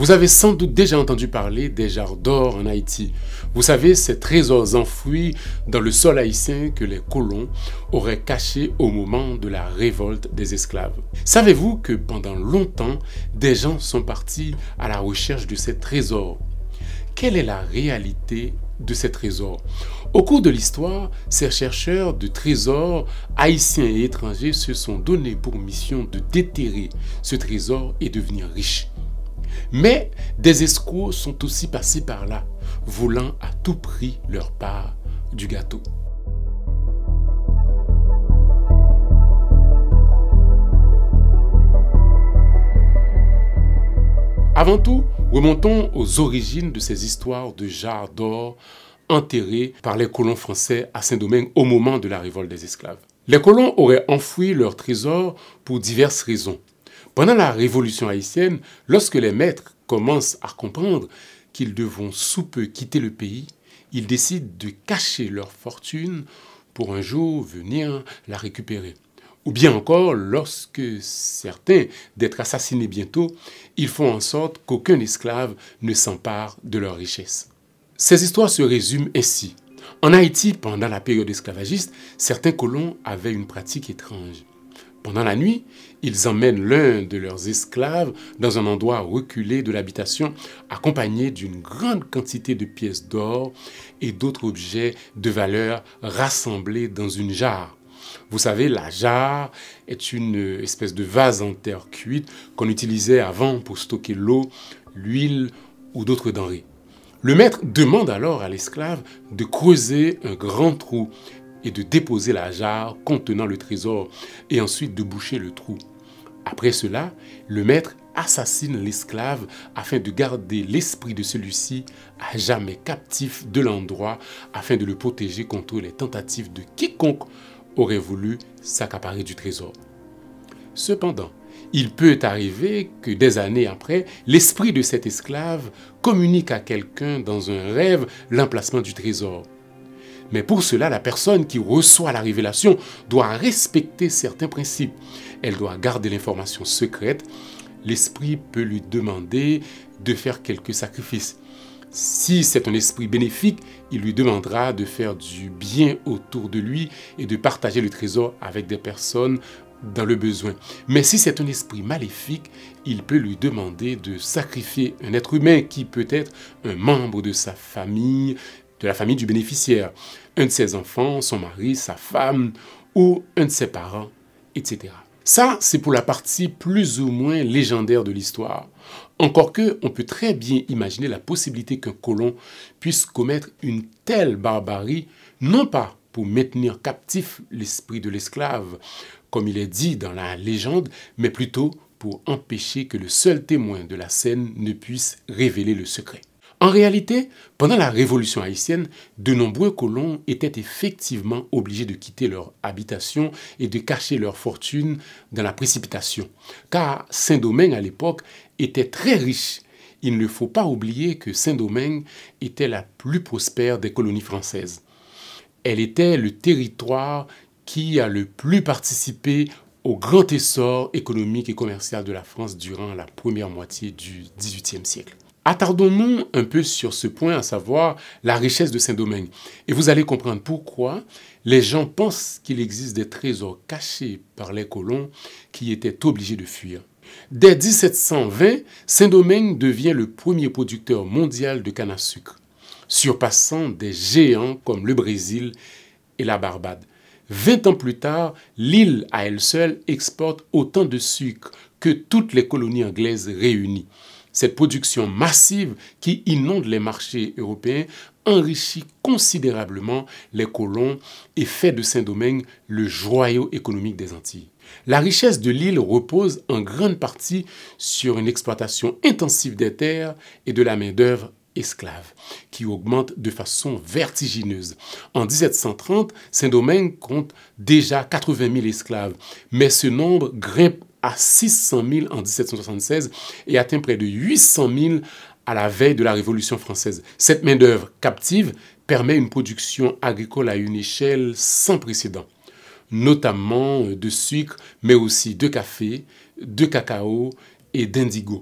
Vous avez sans doute déjà entendu parler des jarres d'or en Haïti. Vous savez, ces trésors enfouis dans le sol haïtien que les colons auraient cachés au moment de la révolte des esclaves. Savez-vous que pendant longtemps, des gens sont partis à la recherche de ces trésors Quelle est la réalité de ces trésors Au cours de l'histoire, ces chercheurs de trésors haïtiens et étrangers se sont donnés pour mission de déterrer ce trésor et devenir riches. Mais des escrocs sont aussi passés par là, voulant à tout prix leur part du gâteau. Avant tout, remontons aux origines de ces histoires de jarres d'or enterrés par les colons français à Saint-Domingue au moment de la révolte des esclaves. Les colons auraient enfoui leurs trésors pour diverses raisons. Pendant la Révolution haïtienne, lorsque les maîtres commencent à comprendre qu'ils devront sous peu quitter le pays, ils décident de cacher leur fortune pour un jour venir la récupérer. Ou bien encore, lorsque certains d'être assassinés bientôt, ils font en sorte qu'aucun esclave ne s'empare de leur richesse. Ces histoires se résument ainsi. En Haïti, pendant la période esclavagiste, certains colons avaient une pratique étrange. Pendant la nuit, ils emmènent l'un de leurs esclaves dans un endroit reculé de l'habitation, accompagné d'une grande quantité de pièces d'or et d'autres objets de valeur rassemblés dans une jarre. Vous savez, la jarre est une espèce de vase en terre cuite qu'on utilisait avant pour stocker l'eau, l'huile ou d'autres denrées. Le maître demande alors à l'esclave de creuser un grand trou et de déposer la jarre contenant le trésor et ensuite de boucher le trou. Après cela, le maître assassine l'esclave afin de garder l'esprit de celui-ci à jamais captif de l'endroit afin de le protéger contre les tentatives de quiconque aurait voulu s'accaparer du trésor. Cependant, il peut arriver que des années après, l'esprit de cet esclave communique à quelqu'un dans un rêve l'emplacement du trésor. Mais pour cela, la personne qui reçoit la révélation doit respecter certains principes. Elle doit garder l'information secrète. L'esprit peut lui demander de faire quelques sacrifices. Si c'est un esprit bénéfique, il lui demandera de faire du bien autour de lui et de partager le trésor avec des personnes dans le besoin. Mais si c'est un esprit maléfique, il peut lui demander de sacrifier un être humain qui peut être un membre de sa famille, de la famille du bénéficiaire, un de ses enfants, son mari, sa femme ou un de ses parents, etc. Ça, c'est pour la partie plus ou moins légendaire de l'histoire. Encore que, on peut très bien imaginer la possibilité qu'un colon puisse commettre une telle barbarie, non pas pour maintenir captif l'esprit de l'esclave, comme il est dit dans la légende, mais plutôt pour empêcher que le seul témoin de la scène ne puisse révéler le secret. En réalité, pendant la Révolution haïtienne, de nombreux colons étaient effectivement obligés de quitter leur habitation et de cacher leur fortune dans la précipitation, car Saint-Domingue à l'époque était très riche. Il ne faut pas oublier que Saint-Domingue était la plus prospère des colonies françaises. Elle était le territoire qui a le plus participé au grand essor économique et commercial de la France durant la première moitié du XVIIIe siècle. Attardons-nous un peu sur ce point, à savoir la richesse de Saint-Domingue. Et vous allez comprendre pourquoi les gens pensent qu'il existe des trésors cachés par les colons qui étaient obligés de fuir. Dès 1720, Saint-Domingue devient le premier producteur mondial de canne à sucre, surpassant des géants comme le Brésil et la Barbade. Vingt ans plus tard, l'île à elle seule exporte autant de sucre que toutes les colonies anglaises réunies. Cette production massive qui inonde les marchés européens enrichit considérablement les colons et fait de Saint-Domingue le joyau économique des Antilles. La richesse de l'île repose en grande partie sur une exploitation intensive des terres et de la main-d'œuvre esclave, qui augmente de façon vertigineuse. En 1730, Saint-Domingue compte déjà 80 000 esclaves, mais ce nombre grimpe à 600 000 en 1776 et atteint près de 800 000 à la veille de la Révolution française. Cette main-d'œuvre captive permet une production agricole à une échelle sans précédent, notamment euh, de sucre, mais aussi de café, de cacao et d'indigo,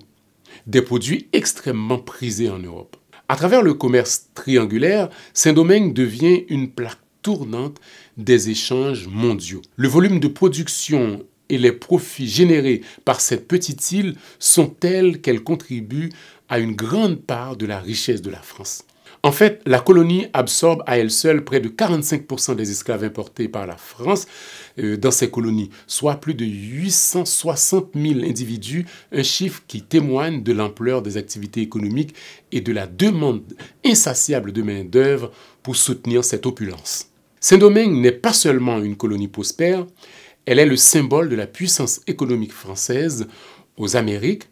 des produits extrêmement prisés en Europe. À travers le commerce triangulaire, Saint-Domingue devient une plaque tournante des échanges mondiaux. Le volume de production et les profits générés par cette petite île sont tels qu'elle contribue à une grande part de la richesse de la France. En fait, la colonie absorbe à elle seule près de 45% des esclaves importés par la France euh, dans ses colonies, soit plus de 860 000 individus, un chiffre qui témoigne de l'ampleur des activités économiques et de la demande insatiable de main-d'œuvre pour soutenir cette opulence. Saint-Domingue n'est pas seulement une colonie prospère, elle est le symbole de la puissance économique française aux Amériques,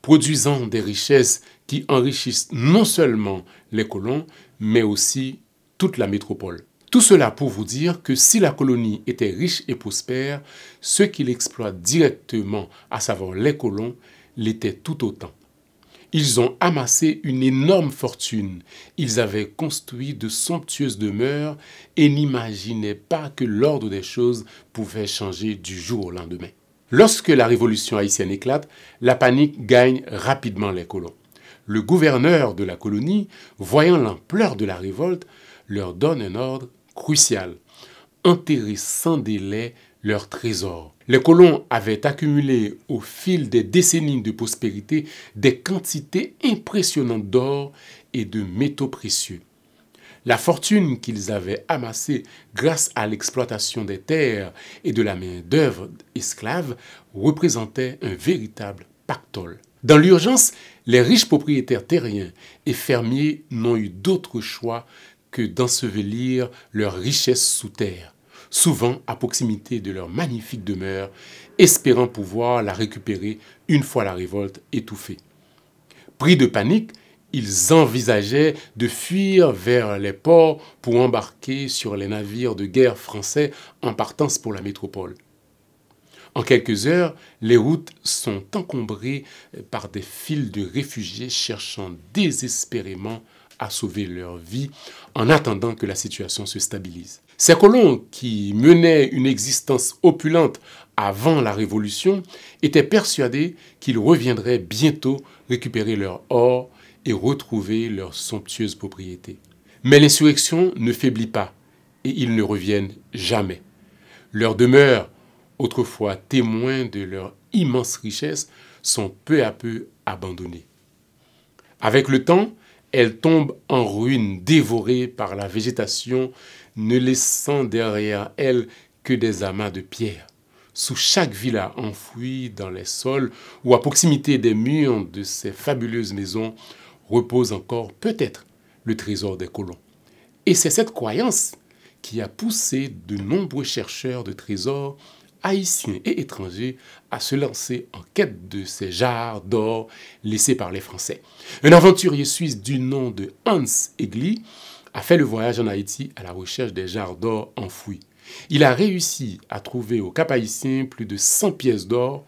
produisant des richesses qui enrichissent non seulement les colons, mais aussi toute la métropole. Tout cela pour vous dire que si la colonie était riche et prospère, ceux qui l'exploitent directement, à savoir les colons, l'étaient tout autant. Ils ont amassé une énorme fortune. Ils avaient construit de somptueuses demeures et n'imaginaient pas que l'ordre des choses pouvait changer du jour au lendemain. Lorsque la révolution haïtienne éclate, la panique gagne rapidement les colons. Le gouverneur de la colonie, voyant l'ampleur de la révolte, leur donne un ordre crucial. Enterrer sans délai leur trésors. Les colons avaient accumulé au fil des décennies de prospérité des quantités impressionnantes d'or et de métaux précieux. La fortune qu'ils avaient amassée grâce à l'exploitation des terres et de la main-d'œuvre esclave représentait un véritable pactole. Dans l'urgence, les riches propriétaires terriens et fermiers n'ont eu d'autre choix que d'ensevelir leurs richesses sous terre souvent à proximité de leur magnifique demeure, espérant pouvoir la récupérer une fois la révolte étouffée. Pris de panique, ils envisageaient de fuir vers les ports pour embarquer sur les navires de guerre français en partance pour la métropole. En quelques heures, les routes sont encombrées par des files de réfugiés cherchant désespérément à sauver leur vie en attendant que la situation se stabilise. Ces colons qui menaient une existence opulente avant la Révolution étaient persuadés qu'ils reviendraient bientôt récupérer leur or et retrouver leur somptueuse propriété. Mais l'insurrection ne faiblit pas et ils ne reviennent jamais. Leurs demeures, autrefois témoins de leur immense richesse, sont peu à peu abandonnées. Avec le temps, elle tombe en ruine, dévorée par la végétation, ne laissant derrière elle que des amas de pierres. Sous chaque villa enfouie dans les sols ou à proximité des murs de ces fabuleuses maisons repose encore peut-être le trésor des colons. Et c'est cette croyance qui a poussé de nombreux chercheurs de trésors haïtiens et étrangers à se lancer en quête de ces jarres d'or laissées par les Français. Un aventurier suisse du nom de Hans Egli a fait le voyage en Haïti à la recherche des jarres d'or enfouies. Il a réussi à trouver au Cap Haïtien plus de 100 pièces d'or,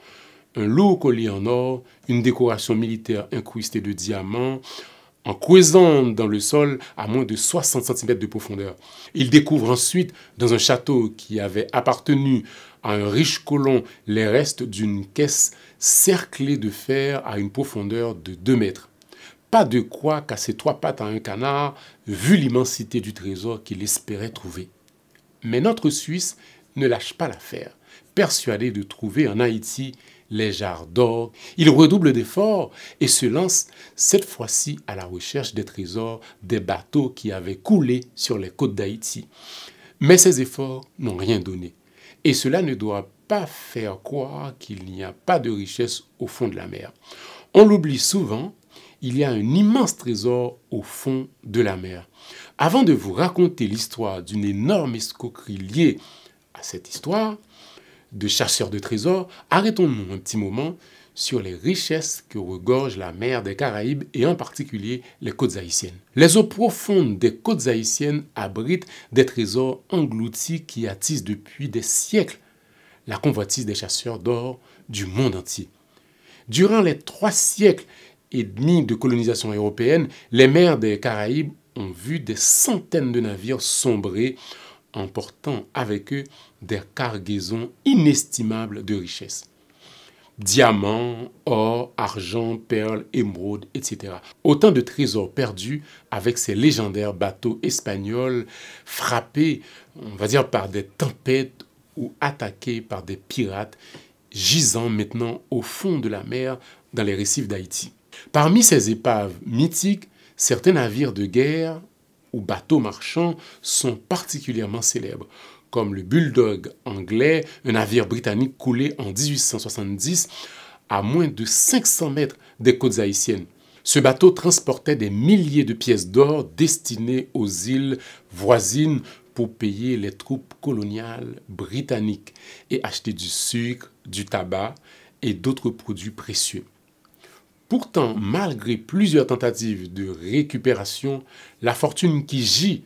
un lourd collier en or, une décoration militaire incrustée de diamants, en creusant dans le sol à moins de 60 cm de profondeur. Il découvre ensuite, dans un château qui avait appartenu à un riche colon les restes d'une caisse cerclée de fer à une profondeur de 2 mètres. Pas de quoi casser trois pattes à un canard, vu l'immensité du trésor qu'il espérait trouver. Mais notre Suisse ne lâche pas l'affaire. Persuadé de trouver en Haïti les jarres d'or, il redouble d'efforts et se lance cette fois-ci à la recherche des trésors des bateaux qui avaient coulé sur les côtes d'Haïti. Mais ses efforts n'ont rien donné. Et cela ne doit pas faire croire qu'il n'y a pas de richesse au fond de la mer. On l'oublie souvent, il y a un immense trésor au fond de la mer. Avant de vous raconter l'histoire d'une énorme escroquerie liée à cette histoire de chasseur de trésors, arrêtons-nous un petit moment sur les richesses que regorge la mer des Caraïbes et en particulier les côtes haïtiennes. Les eaux profondes des côtes haïtiennes abritent des trésors engloutis qui attisent depuis des siècles la convoitise des chasseurs d'or du monde entier. Durant les trois siècles et demi de colonisation européenne, les mers des Caraïbes ont vu des centaines de navires sombrer en portant avec eux des cargaisons inestimables de richesses diamants, or, argent, perles, émeraudes, etc. Autant de trésors perdus avec ces légendaires bateaux espagnols frappés, on va dire, par des tempêtes ou attaqués par des pirates gisant maintenant au fond de la mer dans les récifs d'Haïti. Parmi ces épaves mythiques, certains navires de guerre ou bateaux marchands sont particulièrement célèbres. Comme le Bulldog anglais, un navire britannique coulé en 1870 à moins de 500 mètres des côtes haïtiennes. Ce bateau transportait des milliers de pièces d'or destinées aux îles voisines pour payer les troupes coloniales britanniques et acheter du sucre, du tabac et d'autres produits précieux. Pourtant, malgré plusieurs tentatives de récupération, la fortune qui gît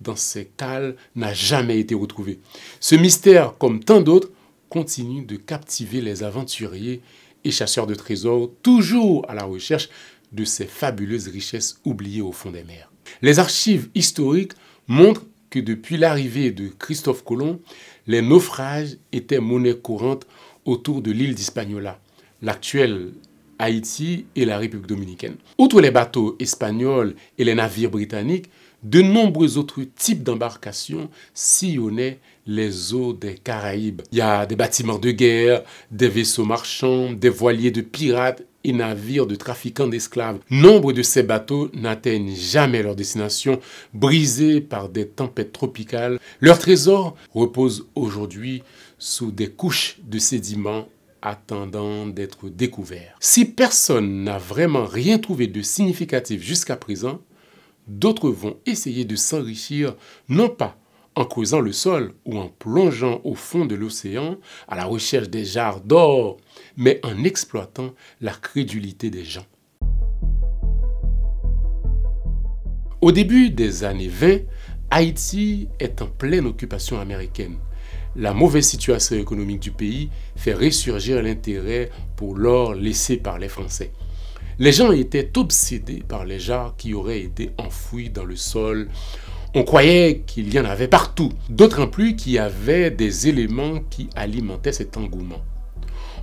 dans ces cales n'a jamais été retrouvé. Ce mystère, comme tant d'autres, continue de captiver les aventuriers et chasseurs de trésors, toujours à la recherche de ces fabuleuses richesses oubliées au fond des mers. Les archives historiques montrent que depuis l'arrivée de Christophe Colomb, les naufrages étaient monnaie courante autour de l'île d'Hispaniola, l'actuelle Haïti et la République dominicaine. Outre les bateaux espagnols et les navires britanniques, de nombreux autres types d'embarcations sillonnaient les eaux des Caraïbes. Il y a des bâtiments de guerre, des vaisseaux marchands, des voiliers de pirates et navires de trafiquants d'esclaves. Nombre de ces bateaux n'atteignent jamais leur destination, brisés par des tempêtes tropicales. Leur trésors reposent aujourd'hui sous des couches de sédiments attendant d'être découverts. Si personne n'a vraiment rien trouvé de significatif jusqu'à présent, d'autres vont essayer de s'enrichir, non pas en creusant le sol ou en plongeant au fond de l'océan à la recherche des jarres d'or, mais en exploitant la crédulité des gens. Au début des années 20, Haïti est en pleine occupation américaine. La mauvaise situation économique du pays fait ressurgir l'intérêt pour l'or laissé par les Français. Les gens étaient obsédés par les jarres qui auraient été enfouis dans le sol. On croyait qu'il y en avait partout, D'autres en plus qui avaient des éléments qui alimentaient cet engouement.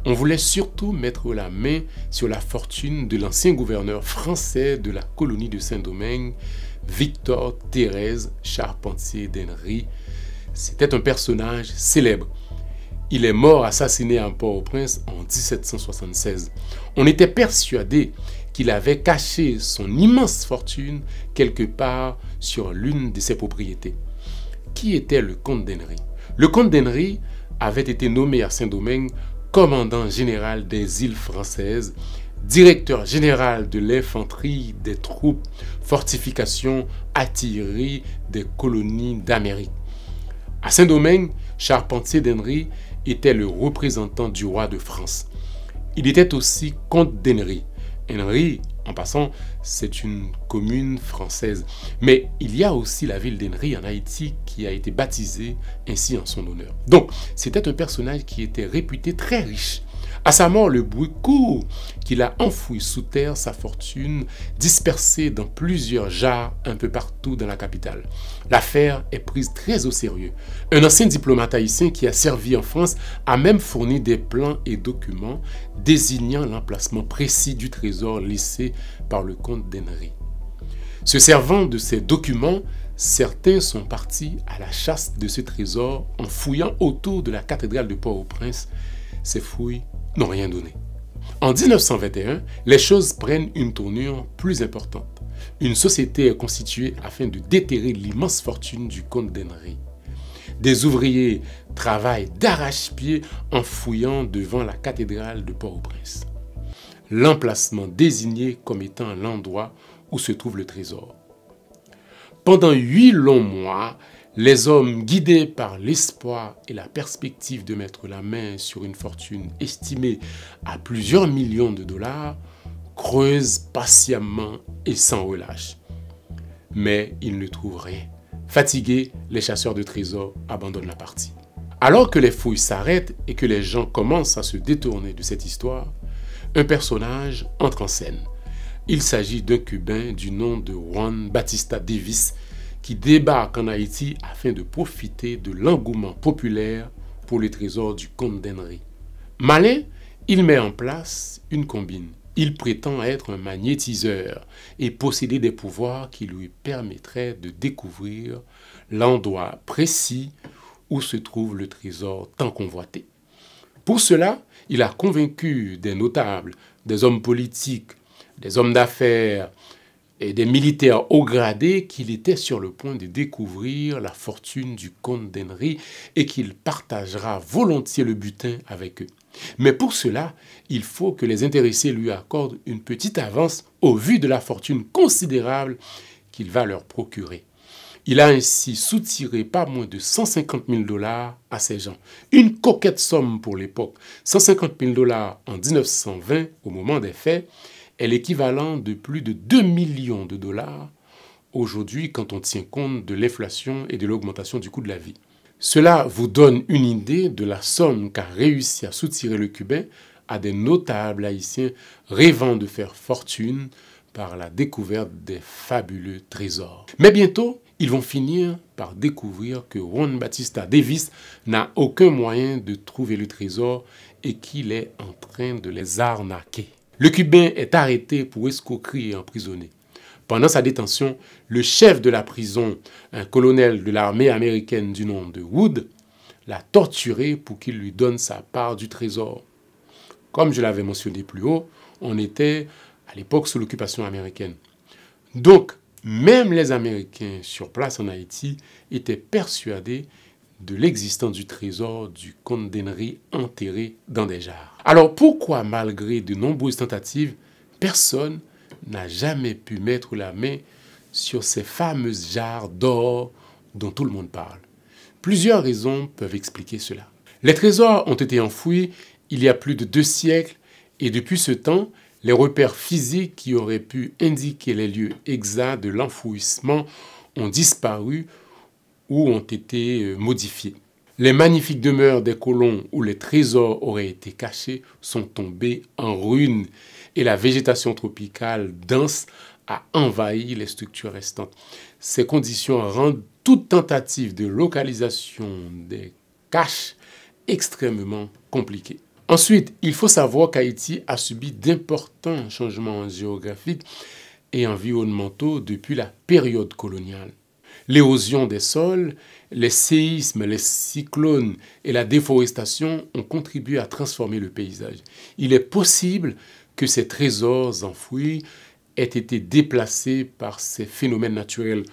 On voulait surtout mettre la main sur la fortune de l'ancien gouverneur français de la colonie de Saint-Domingue, Victor Thérèse Charpentier d'Henry. C'était un personnage célèbre il est mort assassiné à Port-au-Prince en 1776. On était persuadé qu'il avait caché son immense fortune quelque part sur l'une de ses propriétés. Qui était le comte d'Henry Le comte d'Henry avait été nommé à Saint-Domingue commandant général des îles françaises, directeur général de l'infanterie, des troupes, fortifications, artillerie des colonies d'Amérique. À Saint-Domingue, Charpentier d'Henry était le représentant du roi de France. Il était aussi comte d'Henry. Henry, en passant, c'est une commune française. Mais il y a aussi la ville d'Henry en Haïti qui a été baptisée ainsi en son honneur. Donc, c'était un personnage qui était réputé très riche à sa mort, le bruit court qu'il a enfoui sous terre sa fortune, dispersée dans plusieurs jars un peu partout dans la capitale. L'affaire est prise très au sérieux. Un ancien diplomate haïtien qui a servi en France a même fourni des plans et documents désignant l'emplacement précis du trésor laissé par le comte d'Henry. Se servant de ces documents, certains sont partis à la chasse de ce trésor en fouillant autour de la cathédrale de Port-au-Prince. Ces fouilles n'ont rien donné. En 1921, les choses prennent une tournure plus importante. Une société est constituée afin de déterrer l'immense fortune du comte d'Henry. Des ouvriers travaillent d'arrache-pied en fouillant devant la cathédrale de Port-au-Prince. L'emplacement désigné comme étant l'endroit où se trouve le trésor. Pendant huit longs mois, les hommes guidés par l'espoir et la perspective de mettre la main sur une fortune estimée à plusieurs millions de dollars creusent patiemment et sans relâche. Mais ils ne trouvent rien. Fatigués, les chasseurs de trésors abandonnent la partie. Alors que les fouilles s'arrêtent et que les gens commencent à se détourner de cette histoire, un personnage entre en scène. Il s'agit d'un Cubain du nom de Juan Batista Davis qui débarque en Haïti afin de profiter de l'engouement populaire pour le trésors du comte d'Henry. Malin, il met en place une combine. Il prétend être un magnétiseur et posséder des pouvoirs qui lui permettraient de découvrir l'endroit précis où se trouve le trésor tant convoité. Pour cela, il a convaincu des notables, des hommes politiques, des hommes d'affaires, et des militaires haut gradés qu'il était sur le point de découvrir la fortune du comte d'Henry et qu'il partagera volontiers le butin avec eux. Mais pour cela, il faut que les intéressés lui accordent une petite avance au vu de la fortune considérable qu'il va leur procurer. Il a ainsi soutiré pas moins de 150 000 dollars à ces gens. Une coquette somme pour l'époque. 150 000 dollars en 1920 au moment des faits est l'équivalent de plus de 2 millions de dollars aujourd'hui quand on tient compte de l'inflation et de l'augmentation du coût de la vie. Cela vous donne une idée de la somme qu'a réussi à soutirer le Cubain à des notables haïtiens rêvant de faire fortune par la découverte des fabuleux trésors. Mais bientôt, ils vont finir par découvrir que Juan Batista Davis n'a aucun moyen de trouver le trésor et qu'il est en train de les arnaquer. Le Cubain est arrêté pour escroquerie et emprisonné. Pendant sa détention, le chef de la prison, un colonel de l'armée américaine du nom de Wood, l'a torturé pour qu'il lui donne sa part du trésor. Comme je l'avais mentionné plus haut, on était à l'époque sous l'occupation américaine. Donc, même les Américains sur place en Haïti étaient persuadés de l'existence du trésor du comte d'Henry enterré dans des jarres. Alors pourquoi, malgré de nombreuses tentatives, personne n'a jamais pu mettre la main sur ces fameuses jarres d'or dont tout le monde parle Plusieurs raisons peuvent expliquer cela. Les trésors ont été enfouis il y a plus de deux siècles et depuis ce temps, les repères physiques qui auraient pu indiquer les lieux exacts de l'enfouissement ont disparu ou ont été euh, modifiés. Les magnifiques demeures des colons où les trésors auraient été cachés sont tombées en ruines et la végétation tropicale dense a envahi les structures restantes. Ces conditions rendent toute tentative de localisation des caches extrêmement compliquée. Ensuite, il faut savoir qu'Haïti a subi d'importants changements géographiques et environnementaux depuis la période coloniale. L'érosion des sols, les séismes, les cyclones et la déforestation ont contribué à transformer le paysage. Il est possible que ces trésors enfouis aient été déplacés par ces phénomènes naturels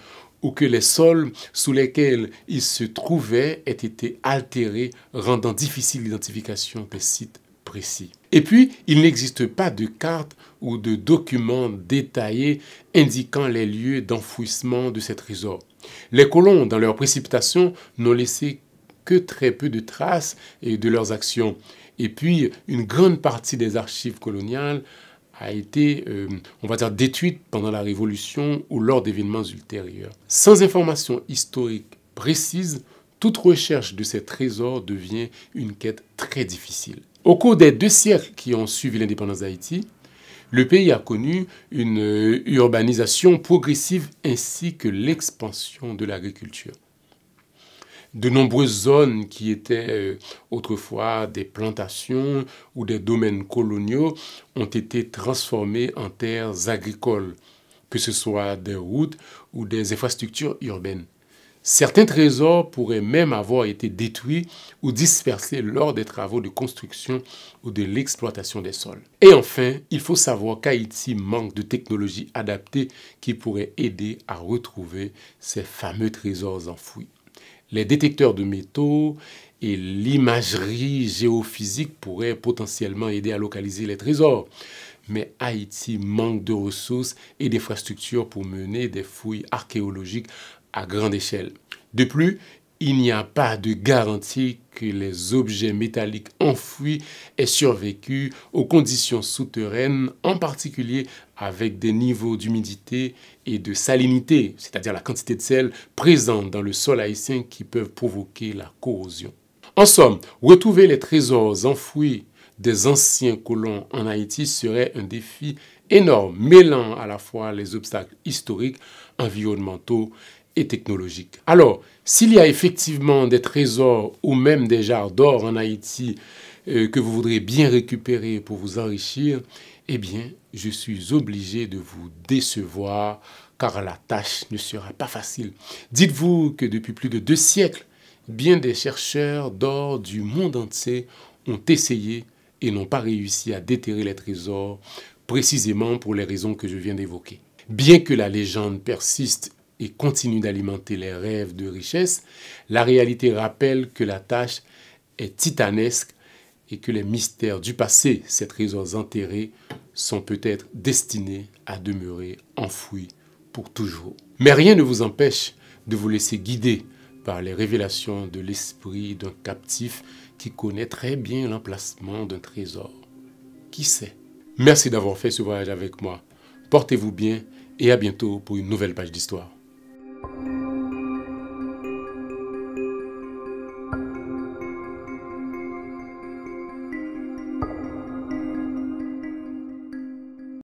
ou que les sols sous lesquels ils se trouvaient aient été altérés, rendant difficile l'identification des sites précis. Et puis, il n'existe pas de carte ou de document détaillé indiquant les lieux d'enfouissement de ces trésors. Les colons, dans leur précipitation, n'ont laissé que très peu de traces de leurs actions. Et puis, une grande partie des archives coloniales a été, euh, on va dire, détruite pendant la Révolution ou lors d'événements ultérieurs. Sans information historique précise, toute recherche de ces trésors devient une quête très difficile. Au cours des deux siècles qui ont suivi l'indépendance d'Haïti, le pays a connu une euh, urbanisation progressive ainsi que l'expansion de l'agriculture. De nombreuses zones qui étaient euh, autrefois des plantations ou des domaines coloniaux ont été transformées en terres agricoles, que ce soit des routes ou des infrastructures urbaines. Certains trésors pourraient même avoir été détruits ou dispersés lors des travaux de construction ou de l'exploitation des sols. Et enfin, il faut savoir qu'Haïti manque de technologies adaptées qui pourraient aider à retrouver ces fameux trésors enfouis. Les détecteurs de métaux et l'imagerie géophysique pourraient potentiellement aider à localiser les trésors. Mais Haïti manque de ressources et d'infrastructures pour mener des fouilles archéologiques grande échelle. De plus, il n'y a pas de garantie que les objets métalliques enfouis aient survécu aux conditions souterraines, en particulier avec des niveaux d'humidité et de salinité, c'est-à-dire la quantité de sel présente dans le sol haïtien qui peuvent provoquer la corrosion. En somme, retrouver les trésors enfouis des anciens colons en Haïti serait un défi énorme, mêlant à la fois les obstacles historiques, environnementaux et technologique. Alors, s'il y a effectivement des trésors ou même des jarres d'or en Haïti euh, que vous voudrez bien récupérer pour vous enrichir, eh bien, je suis obligé de vous décevoir car la tâche ne sera pas facile. Dites-vous que depuis plus de deux siècles, bien des chercheurs d'or du monde entier ont essayé et n'ont pas réussi à déterrer les trésors, précisément pour les raisons que je viens d'évoquer. Bien que la légende persiste et continue d'alimenter les rêves de richesse, la réalité rappelle que la tâche est titanesque et que les mystères du passé, ces trésors enterrés, sont peut-être destinés à demeurer enfouis pour toujours. Mais rien ne vous empêche de vous laisser guider par les révélations de l'esprit d'un captif qui connaît très bien l'emplacement d'un trésor. Qui sait Merci d'avoir fait ce voyage avec moi. Portez-vous bien et à bientôt pour une nouvelle page d'histoire. thank you